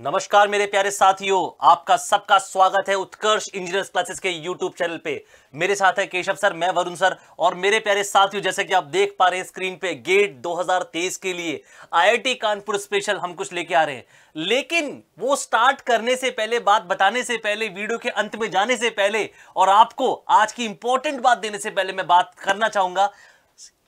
नमस्कार मेरे प्यारे साथियों आपका सबका स्वागत है उत्कर्ष इंजीनियर्स क्लासेस के यूट्यूब चैनल पे मेरे साथ है केशव सर मैं वरुण सर और मेरे प्यारे साथियों जैसे कि आप देख पा रहे हैं स्क्रीन पे गेट 2023 के लिए आईआईटी कानपुर स्पेशल हम कुछ लेके आ रहे हैं लेकिन वो स्टार्ट करने से पहले बात बताने से पहले वीडियो के अंत में जाने से पहले और आपको आज की इंपॉर्टेंट बात देने से पहले मैं बात करना चाहूंगा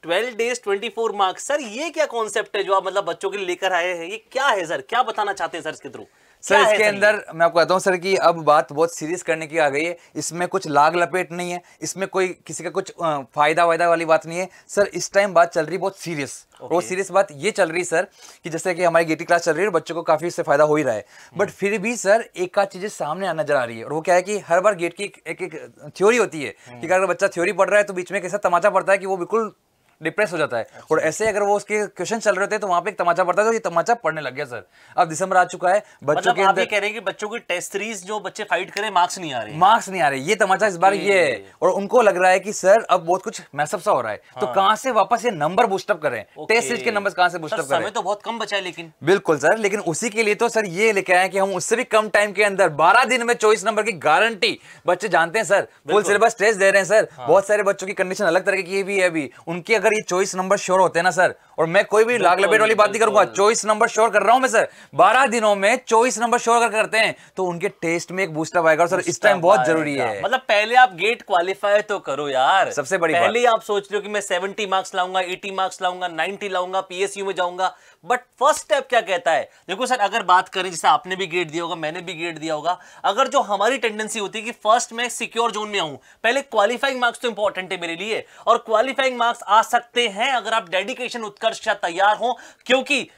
twelve days twenty four marks sir ये क्या कॉन्सेप्ट है जो आप मतलब बच्चों के लिए लेकर आए हैं ये क्या है सर क्या बताना चाहते हैं सर इसके थ्रू सर इसके अंदर मैं आपको कहता हूँ सर कि अब बात बहुत सीरियस करने की आ गई है इसमें कुछ लाग लपेट नहीं है इसमें कोई किसी का कुछ फायदा वायदा वाली बात नहीं है सर इस टाइम बात चल रही बहुत सीरियस okay. और सीरियस बात ये चल रही सर कि जैसे कि हमारी गेटी क्लास चल रही है और बच्चों को काफ़ी इससे फायदा हो ही रहा है बट हम्म। फिर भी सर एक आध चीज़ें सामने नजर आ रही है और वो क्या है कि हर बार गेट की एक एक थ्योरी होती है हम्म। कि अगर बच्चा थ्योरी पढ़ रहा है तो बीच में कैसा तमाचा पड़ता है कि वो बिल्कुल डिप्रेस हो जाता है अच्छा। और ऐसे अगर वो उसके क्वेश्चन चल रहे थे तो वहां पे एक तमाचा पड़ता है तो ये तमाचा पढ़ने लग गया सर अब दिसंबर आ चुका है बच्चों मतलब के कह रहे हैं कि बच्चों की टेस्ट सीरीज जो बच्चे फाइट करें मार्क्स नहीं आ रहे मार्क्स नहीं आ रहे ये तमाचा इस बार ये है और उनको लग रहा है कि सर अब बहुत कुछ मैसअप सा हो रहा है तो हाँ। कहाँ से वापस ये नंबर बुस्टअप करें टेस्ट सीरीज के नंबर कहाँ से बुस्टअप करें तो बहुत कम बचा है लेकिन बिल्कुल सर लेकिन उसी के लिए तो सर ये लेके आए कि हम उससे भी कम टाइम के अंदर बारह दिन में चौबीस नंबर की गारंटी बच्चे जानते हैं सर फुल सिलेबस टेस्ट दे रहे हैं सर हाँ। बहुत सारे बच्चों की कंडीशन अलग तरह की भी है अभी उनकी अगर अगर ये चोइस नंबर श्योर होते ना सर और मैं कोई भी लाग लपेट वाली बात नहीं करूंगा चोइस नंबर श्योर कर रहा हूं मैं सर बारह दिनों में चोइस नंबर श्योर अगर करते हैं तो उनके टेस्ट में एक बूस्टअप आएगा सर इस टाइम बहुत जरूरी है मतलब पहले आप गेट क्वालिफाई तो करो यार सबसे बड़ी पहले आप सोच रहे हो कि मैं सेवेंटी मार्क्स लाऊंगा एटी मार्क्स लाऊंगा नाइनटी लाऊंगा पीएसयू में जाऊंगा बट फर्स्ट स्टेप क्या कहता है देखो सर अगर बात करें जैसे आपने भी गेट दिया होगा मैंने भी गेट दिया होगा अगर जो हमारी टेंडेंसी होती है कि फर्स्ट मैं सिक्योर जोन में आऊं पहले क्वालिफाइंग मार्क्स तो इंपॉर्टेंट है मेरे लिए और क्वालिफाइंग मार्क्स आ सकते हैं अगर आप डेडिकेशन उत्कर्ष तैयार हो क्योंकि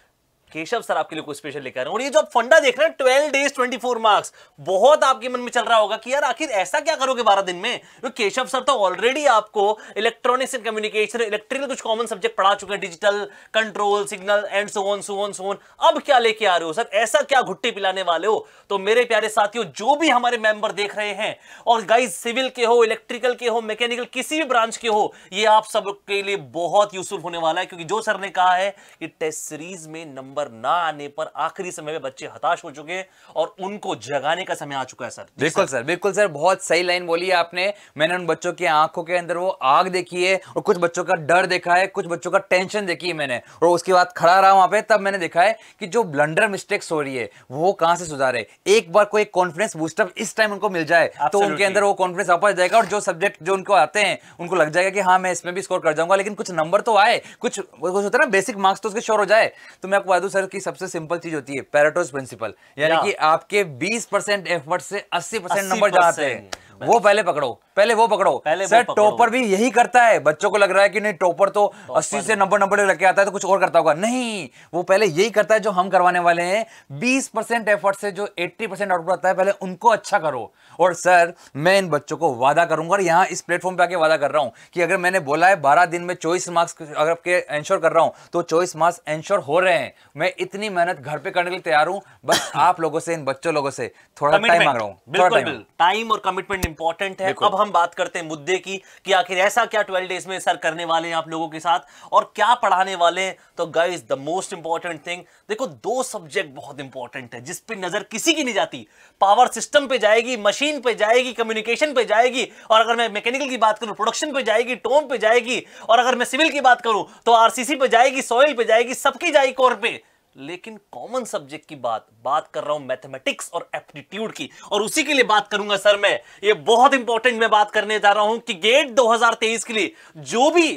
केशव सर आपके लिए कोई स्पेशल लेकर और ये जो आप फंडा देख रहे हैं twelve days twenty four marks बहुत आपके मन में चल रहा होगा कि यार आखिर ऐसा क्या करोगे बारह दिन में तो केशव सर तो ऑलरेडी आपको इलेक्ट्रॉनिक्स एंड कम्युनिकेशन इलेक्ट्रिकल कुछ कॉमन सब्जेक्ट पढ़ा चुके हैं डिजिटल कंट्रोल सिग्नल एंड सोन सोन सोन अब क्या लेके आ रहे हो सर ऐसा क्या घुट्टी पिलाने वाले हो तो मेरे प्यारे साथियों जो भी हमारे मेंबर देख रहे हैं और गाइज सिविल के हो इलेक्ट्रिकल के हो मैकेनिकल किसी भी ब्रांच के हो ये आप सबके लिए बहुत यूजफुल होने वाला है क्योंकि जो सर ने कहा है कि टेस्ट सीरीज में नंबर पर ना आने पर आखिरी समय में बच्चे हताश हो चुके और उनको जगाने का समय आ चुका है सर बिल्कुल सर बिल्कुल सर बहुत सही लाइन बोली है आपने मैंने उन बच्चों की आंखों के अंदर वो आग देखी है और कुछ बच्चों का डर देखा है कुछ बच्चों का टेंशन देखी है मैंने और उसके बाद खड़ा रहा वहां पे तब मैंने देखा है कि जो ब्लंडर मिस्टेक्स हो रही है वो कहां से सुधारे एक बार कोई कॉन्फिडेंस बूस्टअप इस टाइम उनको मिल जाए तो उनके अंदर वो कॉन्फिडेंस वापस जाएगा और जो सब्जेक्ट जो उनको आते हैं उनको लग जाएगा कि हाँ मैं इसमें भी स्कोर कर जाऊंगा लेकिन कुछ नंबर तो आए कुछ कुछ होता है ना बेसिक मार्क्स तो उसके श्योर हो जाए तो मैं आपको बता सर की सबसे सिंपल चीज होती है पैराटोस प्रिंसिपल यानी कि आपके 20 परसेंट एफर्ट से 80 परसेंट नंबर जाते हैं वो पहले पकड़ो पहले वो पकड़ो पहले सर टॉपर भी यही करता है बच्चों को लग रहा है कि नहीं टॉपर तो अस्सी से नब्बे नंबर लेके आता है तो कुछ और करता होगा नहीं वो पहले यही करता है जो हम करवाने वाले हैं बीस परसेंट एफर्ट से जो एट्टी परसेंट आउटपुट आता है पहले उनको अच्छा करो और सर मैं इन बच्चों को वादा करूंगा और यहाँ इस प्लेटफॉर्म पर आके वादा कर रहा हूँ कि अगर मैंने बोला है बारह दिन में चौबीस मार्क्स अगर आपके एंश्योर कर रहा हूँ तो चौबीस मार्क्स एंश्योर हो रहे हैं मैं इतनी मेहनत घर पर करने के लिए तैयार हूँ बस आप लोगों से इन बच्चों लोगों से थोड़ा टाइम मांग रहा हूँ टाइम और कमिटमेंट इंपॉर्टेंट इंपॉर्टेंट है अब हम बात करते हैं मुद्दे की कि आखिर ऐसा क्या ट्वेल्व डेज में सर करने वाले हैं आप लोगों के साथ और क्या पढ़ाने वाले हैं तो guys the most important thing देखो दो सब्जेक्ट बहुत इंपॉर्टेंट है जिसपे नजर किसी की नहीं जाती पावर सिस्टम पे जाएगी मशीन पे जाएगी कम्युनिकेशन पे जाएगी और अगर मैं मैकेनिकल की बात करूं प्रोडक्शन पे जाएगी टोम पे जाएगी और अगर मैं सिविल की बात करूं तो आरसीसी पे जाएगी सॉइल पे जाएगी सबकी जाएगी कोर पे लेकिन कॉमन सब्जेक्ट की बात बात कर रहा हूं मैथमेटिक्स और एप्टीट्यूड की और उसी के लिए बात करूंगा सर मैं ये बहुत इंपॉर्टेंट मैं बात करने जा रहा हूं कि गेट 2023 के लिए जो भी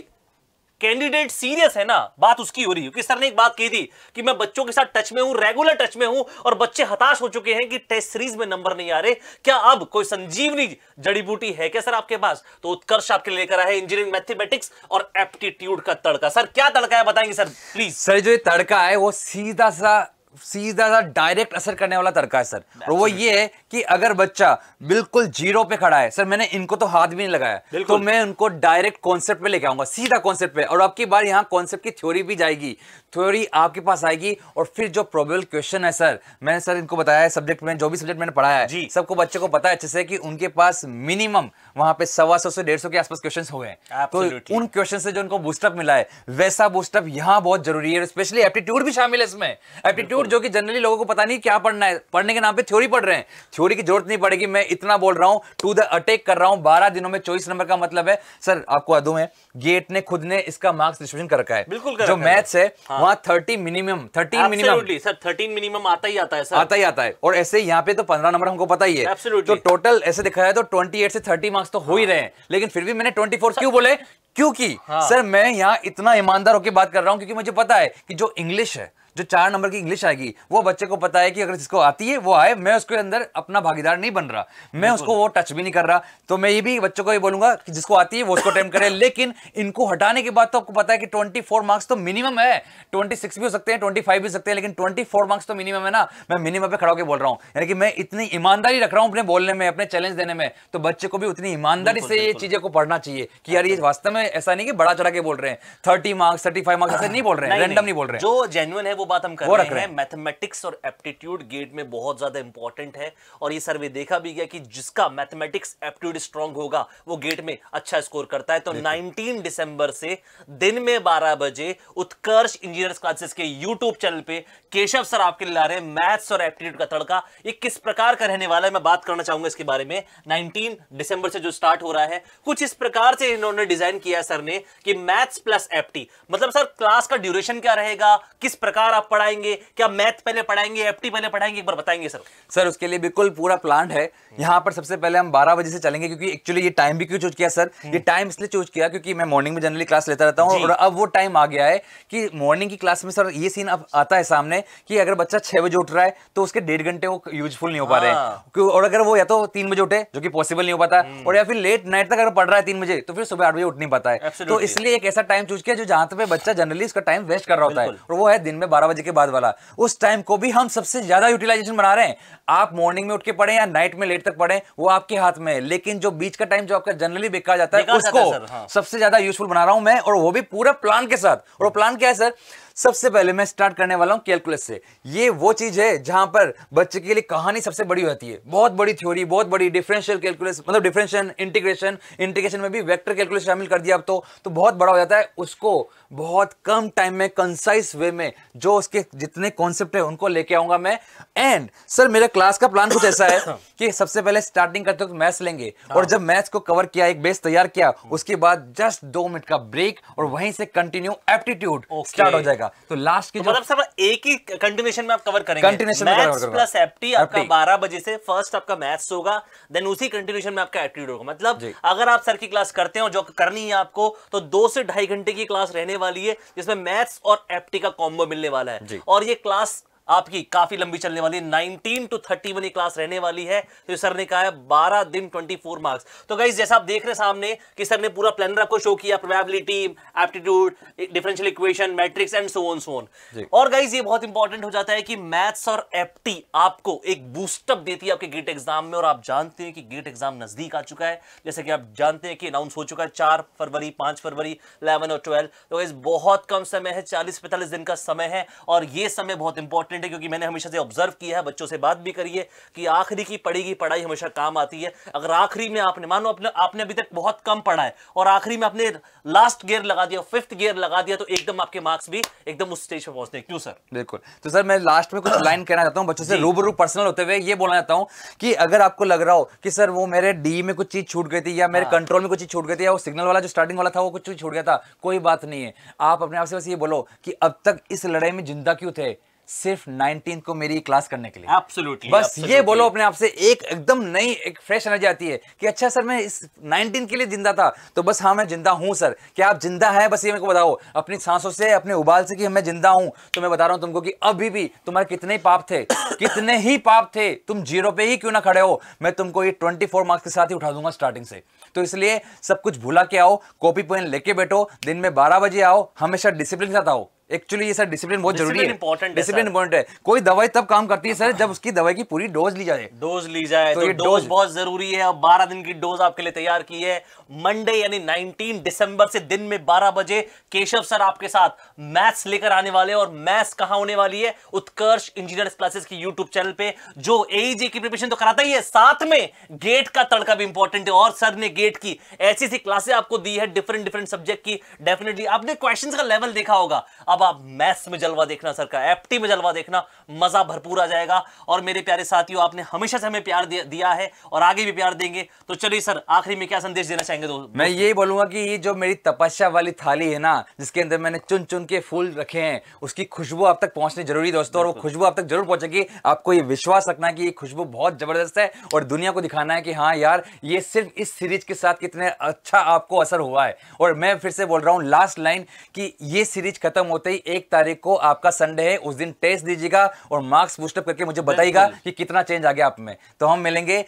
कैंडिडेट सीरियस है ना बात उसकी हो रही है क्योंकि सर ने एक बात कही थी कि मैं बच्चों के साथ टच में हूं रेगुलर टच में हूं और बच्चे हताश हो चुके हैं कि टेस्ट सीरीज में नंबर नहीं आ रहे क्या अब कोई संजीवनी जड़ी बूटी है क्या सर आपके पास तो उत्कर्ष आपके लेकर आए इंजीनियरिंग मैथमेटिक्स और एप्टीट्यूड का तड़का सर क्या तड़का है बताएंगे सर प्लीज सर जो ये तड़का है वो सीधा सा सीधा सा डायरेक्ट असर करने वाला तड़का है सर और वो ये है कि अगर बच्चा बिल्कुल जीरो पे खड़ा है सर मैंने इनको तो हाथ भी नहीं लगाया तो मैं उनको डायरेक्ट कॉन्सेप्ट पे लेके आऊंगा सीधा कॉन्सेप्ट पे और आपकी बार यहाँ कॉन्सेप्ट की थ्योरी भी जाएगी थ्योरी आपके पास आएगी और फिर जो प्रोबेबल क्वेश्चन है सर मैंने सर इनको बताया है सब्जेक्ट में जो भी सब्जेक्ट मैंने पढ़ाया है सबको बच्चे को पता है अच्छे से कि उनके पास मिनिमम वहां पे सवा सौ से डेढ़ सौ के आसपास क्वेश्चन हो गए तो उन क्वेश्चन से जो उनको बूस्टअप मिला है वैसा बूस्टअप यहाँ बहुत जरूरी है स्पेशली एप्टीट्यूड भी शामिल है इसमें एप्टीट्यूड जो कि जनरली लोगों को पता नहीं क्या पढ़ना है पढ़ने के नाम पर थ्योरी पढ़ रहे हैं थ्योरी की जरूरत नहीं पड़ेगी मैं इतना बोल रहा हूं टू द अटैक कर रहा हूं बारह दिनों में चौबीस नंबर का मतलब है सर आपको दू है गेट ने खुद ने इसका मार्क्स डिस्ट्रीब्यूशन कर रखा है बिल्कुल जो मैथ्स है वहां thirty minimum thirteen minimum sir thirteen minimum आता ही आता है सर आता ही आता है और ऐसे यहाँ पे तो पंद्रह नंबर हमको पता ही है तो टोटल ऐसे दिखाया है तो ट्वेंटी से थर्टी मार्क्स तो हो ही हाँ। रहे हैं लेकिन फिर भी मैंने ट्वेंटी क्यों बोले क्योंकि हाँ। सर मैं यहाँ इतना ईमानदार होकर बात कर रहा हूँ क्योंकि मुझे पता है कि जो इंग्लिश है जो चार नंबर की इंग्लिश आएगी वो बच्चे को पता है कि अगर जिसको आती है वो आए मैं उसके अंदर अपना भागीदार नहीं बन रहा मैं उसको वो टच भी नहीं कर रहा तो मैं ये भी बच्चों को ये बोलूंगा कि जिसको आती है वो उसको अटेम्प करे लेकिन इनको हटाने के बाद तो आपको पता है कि ट्वेंटी मार्क्स तो मिनिमम है ट्वेंटी भी हो सकते हैं ट्वेंटी भी सकते हैं लेकिन ट्वेंटी मार्क्स तो मिनिमम है ना मैं मिनिमम पे खड़ा होकर बोल रहा हूँ यानी कि मैं इतनी ईमानदारी रख रहा हूँ अपने बोलने में अपने चैलेंज देने में तो बच्चे को भी उतनी ईमानदारी से ये चीजें को पढ़ना चाहिए कि यार ये वास्तव में ऐसा नहीं कि बड़ा चढ़ा के बोल रहे हैं थर्टी मार्क्स थर्टी मार्क्स ऐसे नहीं बोल रहे हैं नहीं बोल रहे जो जेन्युन है वो बात हम कर रहे, रहे हैं मैथमेटिक्स और एप्टीट्यूड गेट में बहुत ज्यादा इंपॉर्टेंट है और ये सर्वे देखा भी गया कि जिसका मैथमेटिक्स एप्टीट्यूड स्ट्रांग होगा वो गेट में अच्छा स्कोर करता है तो 19 दिसंबर से दिन में 12 बजे उत्कर्ष इंजीनियर क्लासेस के यूट्यूब चैनल पे केशव सर आपके लिए ला रहे हैं मैथ्स और एप्टीट्यूड का तड़का ये किस प्रकार का रहने वाला है मैं बात करना चाहूंगा इसके बारे में नाइनटीन दिसंबर से जो स्टार्ट हो रहा है कुछ इस प्रकार से इन्होंने डिजाइन किया सर ने कि मैथ्स प्लस एप्टी मतलब सर क्लास का ड्यूरेशन क्या रहेगा किस प्रकार आप पढ़ाएंगे क्या मैथ पहले पढ़ाएंगे एफटी पहले पढ़ाएंगे एक बार बताएंगे सर सर उसके लिए बिल्कुल पूरा प्लान है यहाँ पर सबसे पहले हम बारह बजे से चलेंगे क्योंकि एक्चुअली ये टाइम भी क्यों चूज किया सर हम्म। ये टाइम इसलिए चूज किया क्योंकि मैं मॉर्निंग में जनरली क्लास लेता रहता हूँ और अब वो टाइम आ गया है कि मॉर्निंग की क्लास में सर ये सीन अब आता है सामने कि अगर बच्चा छह बजे उठ रहा है तो उसके डेढ़ घंटे वो यूजफुल नहीं हो पा रहे हैं हाँ। और अगर वो या तो तीन बजे उठे जो कि पॉसिबल नहीं हो पाता हम्म। और या फिर लेट नाइट तक अगर पढ़ रहा है तीन बजे तो फिर सुबह आठ बजे उठ नहीं पाता है तो इसलिए एक ऐसा टाइम चूज किया जो जहां पे बच्चा जनरली उसका टाइम वेस्ट कर रहा होता है और वो है दिन में बारह बारह बजे के बाद वाला उस टाइम को भी हम सबसे ज़्यादा यूटिलाइजेशन बना रहे हैं आप मॉर्निंग में उठ के पढ़ें या नाइट में लेट तक पढ़ें वो आपके हाथ में है लेकिन जो बीच का टाइम जो आपका जनरली बेकार जाता है उसको हाँ। सबसे ज़्यादा यूजफुल बना रहा हूं मैं और वो भी पूरा प्लान के साथ और प्लान क्या है सर सबसे पहले मैं स्टार्ट करने वाला हूँ कैलकुलस से ये वो चीज़ है जहां पर बच्चे के लिए कहानी सबसे बड़ी होती है बहुत बड़ी थ्योरी बहुत बड़ी डिफरेंशियल कैलकुलस मतलब डिफरेंशियल इंटीग्रेशन इंटीग्रेशन में भी वेक्टर कैलकुलस शामिल कर दिया अब तो, तो बहुत बड़ा हो जाता है उसको बहुत कम टाइम में कंसाइस वे में जो उसके जितने कॉन्सेप्ट है उनको लेके आऊंगा मैं एंड सर मेरा क्लास का प्लान कुछ ऐसा है कि सबसे पहले स्टार्टिंग करते वक्त मैथ्स लेंगे हाँ। और जब मैथ्स को कवर किया एक बेस तैयार किया उसके बाद जस्ट दो मिनट का ब्रेक और वहीं से कंटिन्यू एप्टीट्यूड स्टार्ट हो जाएगा का तो लास्ट के तो मतलब सर एक ही कंटिन्यूशन में आप कवर करेंगे कंटिन्यूशन मैथ्स प्लस एप्टी आपका बारह बजे से फर्स्ट आपका मैथ्स होगा देन उसी कंटिन्यूशन में आपका एप्टीट्यूड होगा मतलब अगर आप सर की क्लास करते हो जो करनी है आपको तो दो से ढाई घंटे की क्लास रहने वाली है जिसमें मैथ्स और एप्टी का कॉम्बो मिलने वाला है और ये क्लास आपकी काफी लंबी चलने वाली है 19 टू 30 वाली क्लास रहने वाली है तो सर ने कहा है 12 दिन 24 मार्क्स तो गाइज जैसा आप देख रहे हैं सामने कि सर ने पूरा प्लानर आपको शो किया probability aptitude differential equation matrix and so on so on और गाइज ये बहुत इंपॉर्टेंट हो जाता है कि मैथ्स और एप्टी आपको एक बूस्टअप देती है आपके गेट एग्जाम में और आप जानते हैं कि गेट एग्जाम नजदीक आ चुका है जैसे कि आप जानते हैं कि अनाउंस हो चुका है चार फरवरी पांच फरवरी इलेवन और ट्वेल्व तो गाइज बहुत कम समय है चालीस पैंतालीस दिन का समय है और ये समय बहुत इंपॉर्टेंट इंपॉर्टेंट है क्योंकि मैंने हमेशा से ऑब्जर्व किया है बच्चों से बात भी करिए कि आखिरी की पढ़ी की पढ़ाई हमेशा काम आती है अगर आखिरी में आपने मानो अपने आपने अभी तक बहुत कम पढ़ा है और आखिरी में आपने लास्ट गियर लगा दिया फिफ्थ गियर लगा दिया तो एकदम आपके मार्क्स भी एकदम उस स्टेज पर पहुंचते हैं क्यों सर बिल्कुल तो सर मैं लास्ट में कुछ लाइन कहना चाहता हूँ बच्चों से रूबरू पर्सनल होते हुए ये बोलना चाहता हूँ कि अगर आपको लग रहा हो कि सर वो मेरे डी में कुछ चीज छूट गई थी या मेरे कंट्रोल हाँ। में कुछ चीज छूट गई थी या वो सिग्नल वाला जो स्टार्टिंग वाला था वो कुछ छूट गया था कोई बात नहीं है आप अपने आप से बस ये बोलो कि अब तक इस लड़ाई में जिंदा क्यों थे सिर्फ नाइनटीन को मेरी क्लास करने के लिए एब्सोल्युटली बस absolutely. ये बोलो अपने आप से एक एकदम नई एक फ्रेश एनर्जी आती है कि अच्छा सर मैं इस नाइनटीन के लिए जिंदा था तो बस हाँ मैं जिंदा हूँ सर क्या आप जिंदा हैं बस ये मेरे को बताओ अपनी सांसों से अपने उबाल से कि मैं जिंदा हूँ तो मैं बता रहा हूँ तुमको कि अभी भी तुम्हारे कितने पाप थे कितने ही पाप थे तुम जीरो पे ही क्यों ना खड़े हो मैं तुमको ये ट्वेंटी मार्क्स के साथ ही उठा दूंगा स्टार्टिंग से तो इसलिए सब कुछ भूला के आओ कॉपी पेन लेके बैठो दिन में बारह बजे आओ हमेशा डिसिप्लिन के साथ आओ एक्चुअली ये सर डिसिप्लिन बहुत जरूरी है इंपॉर्टेंट डिसिप्लिन इंपॉर्टेंट है कोई दवाई तब काम करती है सर जब उसकी दवाई की पूरी डोज ली जाए डोज ली जाए तो, तो ये डोज बहुत जरूरी है अब 12 दिन की डोज आपके लिए तैयार की है मंडे यानी 19 दिसंबर से दिन में 12 बजे केशव सर आपके साथ मैथ्स लेकर आने वाले और मैथ्स कहां होने वाली है उत्कर्ष इंजीनियर क्लासेस की यूट्यूब चैनल पे जो एईजे e की प्रिपरेशन तो कराता ही है साथ में गेट का तड़का भी इंपॉर्टेंट है और सर ने गेट की ऐसी ऐसी क्लासेस आपको दी है डिफरेंट डिफरेंट सब्जेक्ट की डेफिनेटली आपने क्वेश्चन का लेवल देखा होगा अब आप मैथ्स में जलवा देखना सर का एफ में जलवा देखना मज़ा भरपूर आ जाएगा और मेरे प्यारे साथियों आपने हमेशा से हमें प्यार दिया है और आगे भी प्यार देंगे तो चलिए सर आखिरी में क्या संदेश देना चाहेंगे दोस्तों मैं ये बोलूंगा कि ये जो मेरी तपस्या वाली थाली है ना जिसके अंदर मैंने चुन चुन के फूल रखे हैं उसकी खुशबू आप तक पहुंचनी जरूरी दोस्तों और वो खुशबू आप तक जरूर पहुंचेगी आपको ये विश्वास रखना है कि ये खुशबू बहुत जबरदस्त है और दुनिया को दिखाना है कि हाँ यार ये सिर्फ इस सीरीज के साथ कितने अच्छा आपको असर हुआ है और मैं फिर से बोल रहा हूँ लास्ट लाइन कि ये सीरीज खत्म होते ही एक तारीख को आपका संडे है उस दिन टेस्ट दीजिएगा और मार्क्स बुस्टअप करके मुझे बताइएगा कि कितना चेंज आ गया आप में तो हम मिलेंगे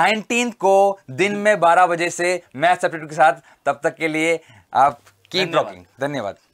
नाइनटीन को दिन में बारह बजे से मैथ सब्जेक्ट के साथ तब तक के लिए आप कीप रॉकिंग धन्यवाद